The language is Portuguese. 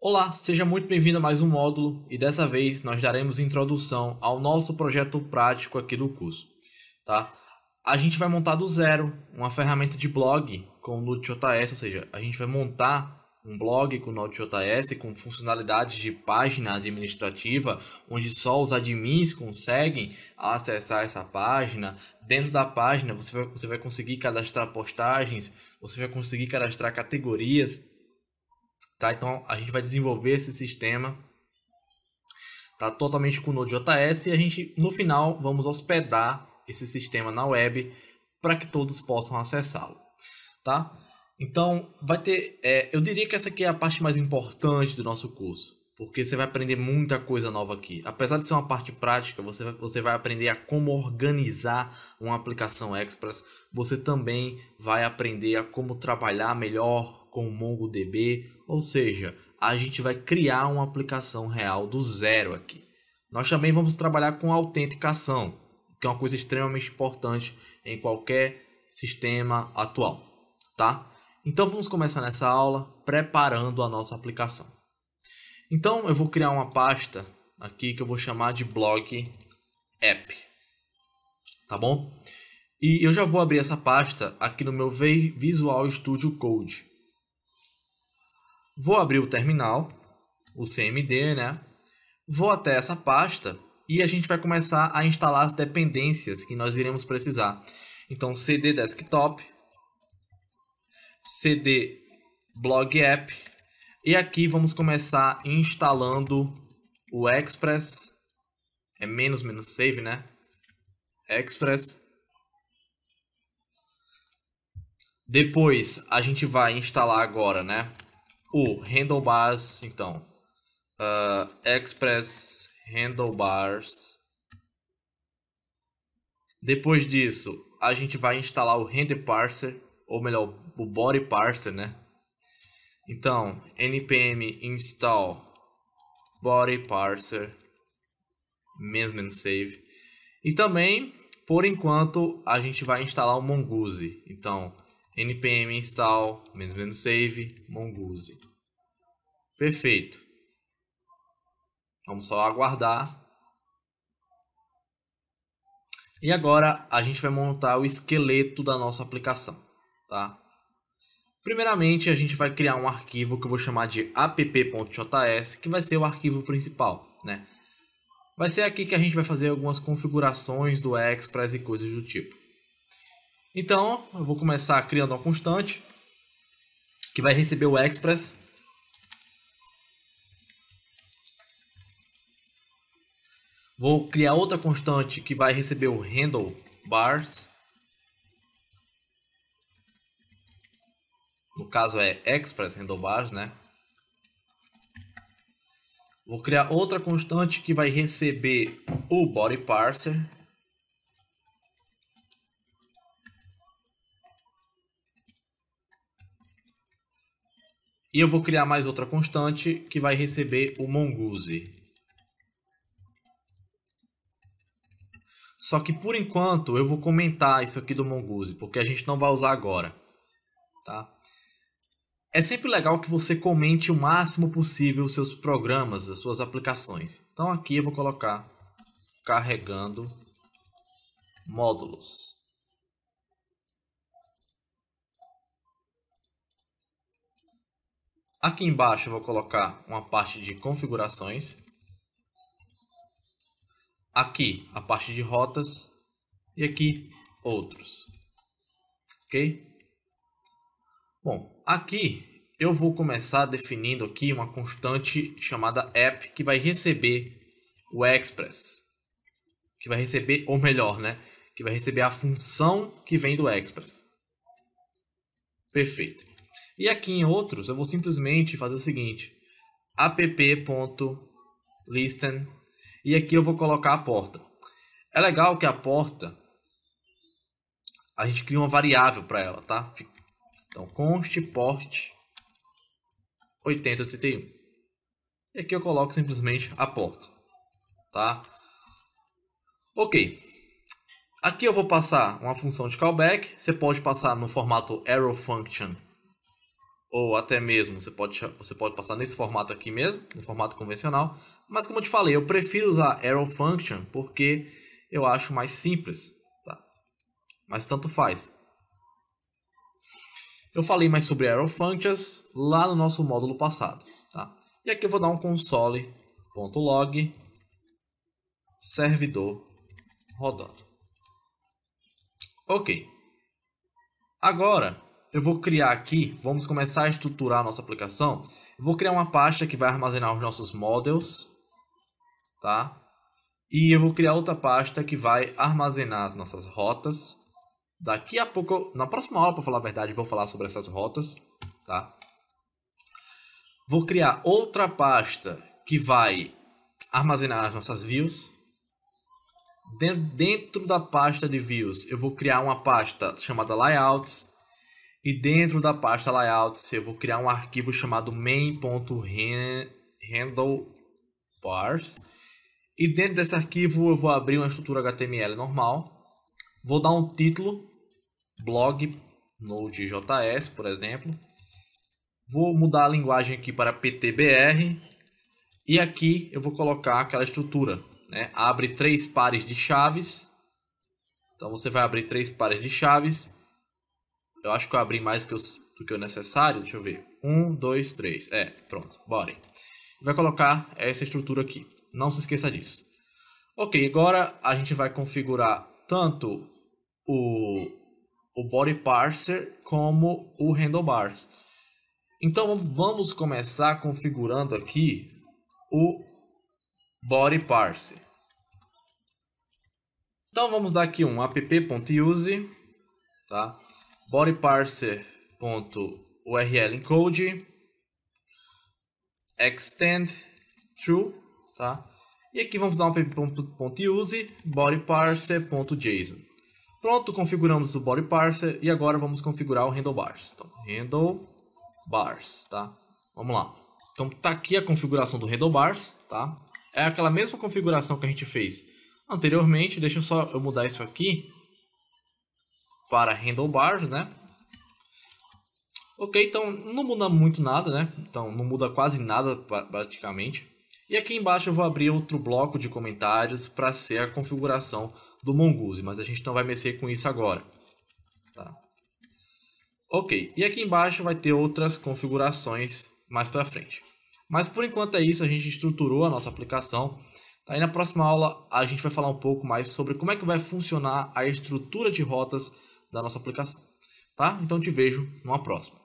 Olá, seja muito bem-vindo a mais um módulo e dessa vez nós daremos introdução ao nosso projeto prático aqui do curso. Tá? A gente vai montar do zero uma ferramenta de blog com o Node.js, ou seja, a gente vai montar um blog com Node.js com funcionalidades de página administrativa, onde só os admins conseguem acessar essa página. Dentro da página você vai, você vai conseguir cadastrar postagens, você vai conseguir cadastrar categorias Tá? Então a gente vai desenvolver esse sistema tá totalmente com Node.js e a gente no final vamos hospedar esse sistema na web para que todos possam acessá-lo, tá? Então vai ter, é, eu diria que essa aqui é a parte mais importante do nosso curso, porque você vai aprender muita coisa nova aqui. Apesar de ser uma parte prática, você você vai aprender a como organizar uma aplicação Express, você também vai aprender a como trabalhar melhor com o MongoDB, ou seja, a gente vai criar uma aplicação real do zero aqui. Nós também vamos trabalhar com autenticação, que é uma coisa extremamente importante em qualquer sistema atual, tá? Então vamos começar nessa aula preparando a nossa aplicação. Então eu vou criar uma pasta aqui que eu vou chamar de blog app, tá bom? E eu já vou abrir essa pasta aqui no meu Visual Studio Code. Vou abrir o terminal, o CMD, né? Vou até essa pasta e a gente vai começar a instalar as dependências que nós iremos precisar. Então, CD Desktop, CD Blog App e aqui vamos começar instalando o Express, é menos menos save, né? Express. Depois a gente vai instalar agora, né? o handlebars, então, uh, express handlebars. Depois disso, a gente vai instalar o render parser, ou melhor, o body parser, né? Então, npm install body parser, mesmo menos save. E também, por enquanto, a gente vai instalar o Mongoose. Então, npm install menos menos save mongoose. Perfeito. Vamos só aguardar. E agora a gente vai montar o esqueleto da nossa aplicação, tá? Primeiramente, a gente vai criar um arquivo que eu vou chamar de app.js, que vai ser o arquivo principal, né? Vai ser aqui que a gente vai fazer algumas configurações do Express e coisas do tipo. Então, eu vou começar criando uma constante que vai receber o express. Vou criar outra constante que vai receber o handle bars. No caso é express Handlebars, né? Vou criar outra constante que vai receber o body parser. E eu vou criar mais outra constante que vai receber o mongoose. Só que por enquanto eu vou comentar isso aqui do mongoose, porque a gente não vai usar agora. Tá? É sempre legal que você comente o máximo possível os seus programas, as suas aplicações. Então aqui eu vou colocar carregando módulos. Aqui embaixo eu vou colocar uma parte de configurações. Aqui a parte de rotas e aqui outros. Ok? Bom, aqui eu vou começar definindo aqui uma constante chamada app que vai receber o Express. Que vai receber, ou melhor, né? Que vai receber a função que vem do Express. Perfeito. E aqui em outros, eu vou simplesmente fazer o seguinte: app.listen e aqui eu vou colocar a porta. É legal que a porta a gente cria uma variável para ela, tá? Então const port 8081. E aqui eu coloco simplesmente a porta, tá? OK. Aqui eu vou passar uma função de callback, você pode passar no formato arrow function ou até mesmo você pode, você pode passar nesse formato aqui mesmo, no formato convencional. Mas como eu te falei, eu prefiro usar arrow function porque eu acho mais simples, tá? Mas tanto faz. Eu falei mais sobre arrow functions lá no nosso módulo passado, tá? E aqui eu vou dar um console.log servidor rodando. Ok. Agora, eu vou criar aqui, vamos começar a estruturar a nossa aplicação. Eu vou criar uma pasta que vai armazenar os nossos models, tá? E eu vou criar outra pasta que vai armazenar as nossas rotas. Daqui a pouco, na próxima aula, para falar a verdade, vou falar sobre essas rotas, tá? Vou criar outra pasta que vai armazenar as nossas views. Dentro da pasta de views, eu vou criar uma pasta chamada layouts, e dentro da pasta layouts eu vou criar um arquivo chamado main.handlebars. E dentro desse arquivo eu vou abrir uma estrutura HTML normal. Vou dar um título, blog node.js, por exemplo. Vou mudar a linguagem aqui para PTBR. E aqui eu vou colocar aquela estrutura. Né? Abre três pares de chaves. Então você vai abrir três pares de chaves. Eu acho que eu abri mais que os, do que o necessário. Deixa eu ver. Um, dois, três. É, pronto. Bora. Vai colocar essa estrutura aqui. Não se esqueça disso. Ok, agora a gente vai configurar tanto o, o body parser como o handlebars. Então vamos começar configurando aqui o body parser. Então vamos dar aqui um app.use, tá? bodyparser.url encode extend true, tá? E aqui vamos dar um .use bodyparser.json. Pronto, configuramos o body parser e agora vamos configurar o handlebars. Então, handlebars, tá? Vamos lá. Então tá aqui a configuração do handlebars, tá? É aquela mesma configuração que a gente fez anteriormente. Deixa eu só eu mudar isso aqui para handlebars, né? Ok, então não muda muito nada, né? Então não muda quase nada praticamente. E aqui embaixo eu vou abrir outro bloco de comentários para ser a configuração do Mongoose, mas a gente não vai mexer com isso agora. Tá. Ok, e aqui embaixo vai ter outras configurações mais para frente. Mas por enquanto é isso, a gente estruturou a nossa aplicação. Tá? E na próxima aula a gente vai falar um pouco mais sobre como é que vai funcionar a estrutura de rotas da nossa aplicação. Tá? Então te vejo numa próxima.